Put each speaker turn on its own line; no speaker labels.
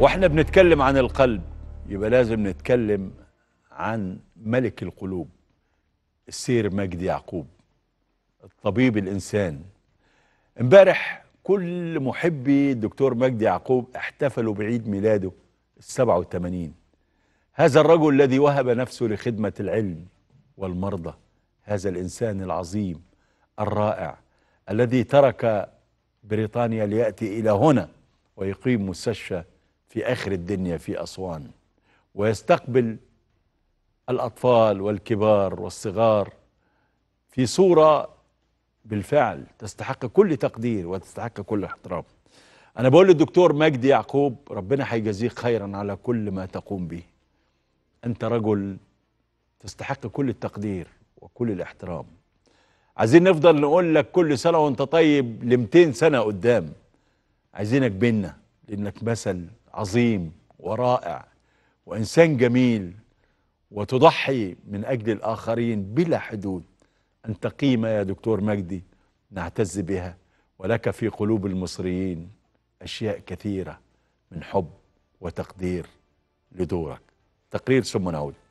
واحنا بنتكلم عن القلب يبقى لازم نتكلم عن ملك القلوب السير مجدي يعقوب الطبيب الانسان امبارح كل محبي الدكتور مجدي يعقوب احتفلوا بعيد ميلاده ال 87 هذا الرجل الذي وهب نفسه لخدمة العلم والمرضى هذا الإنسان العظيم الرائع الذي ترك بريطانيا ليأتي إلى هنا ويقيم مستشفى في آخر الدنيا في أسوان ويستقبل الأطفال والكبار والصغار في صورة بالفعل تستحق كل تقدير وتستحق كل احترام أنا بقول للدكتور مجدي يعقوب ربنا هيجازيك خيرا على كل ما تقوم به أنت رجل تستحق كل التقدير وكل الاحترام عايزين نفضل نقول لك كل سنة وانت طيب ل 200 سنة قدام عايزينك بينا لأنك مثل عظيم ورائع وإنسان جميل وتضحي من أجل الآخرين بلا حدود أنت قيمة يا دكتور مجدي نعتز بها ولك في قلوب المصريين أشياء كثيرة من حب وتقدير لدورك تقرير ثم نعود